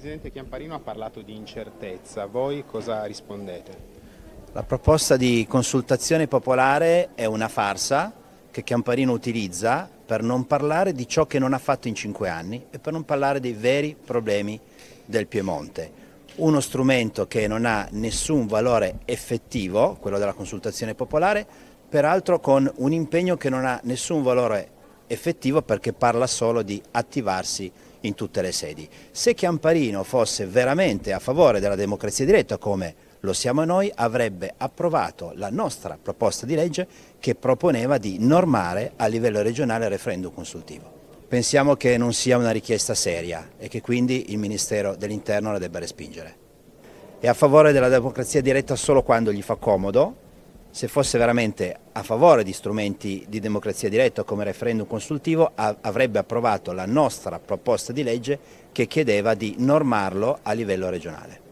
Presidente Chiamparino ha parlato di incertezza, voi cosa rispondete? La proposta di consultazione popolare è una farsa che Chiamparino utilizza per non parlare di ciò che non ha fatto in cinque anni e per non parlare dei veri problemi del Piemonte. Uno strumento che non ha nessun valore effettivo, quello della consultazione popolare, peraltro con un impegno che non ha nessun valore effettivo effettivo perché parla solo di attivarsi in tutte le sedi. Se Chiamparino fosse veramente a favore della democrazia diretta come lo siamo noi, avrebbe approvato la nostra proposta di legge che proponeva di normare a livello regionale il referendum consultivo. Pensiamo che non sia una richiesta seria e che quindi il Ministero dell'Interno la debba respingere. È a favore della democrazia diretta solo quando gli fa comodo, se fosse veramente a favore di strumenti di democrazia diretta come referendum consultivo avrebbe approvato la nostra proposta di legge che chiedeva di normarlo a livello regionale.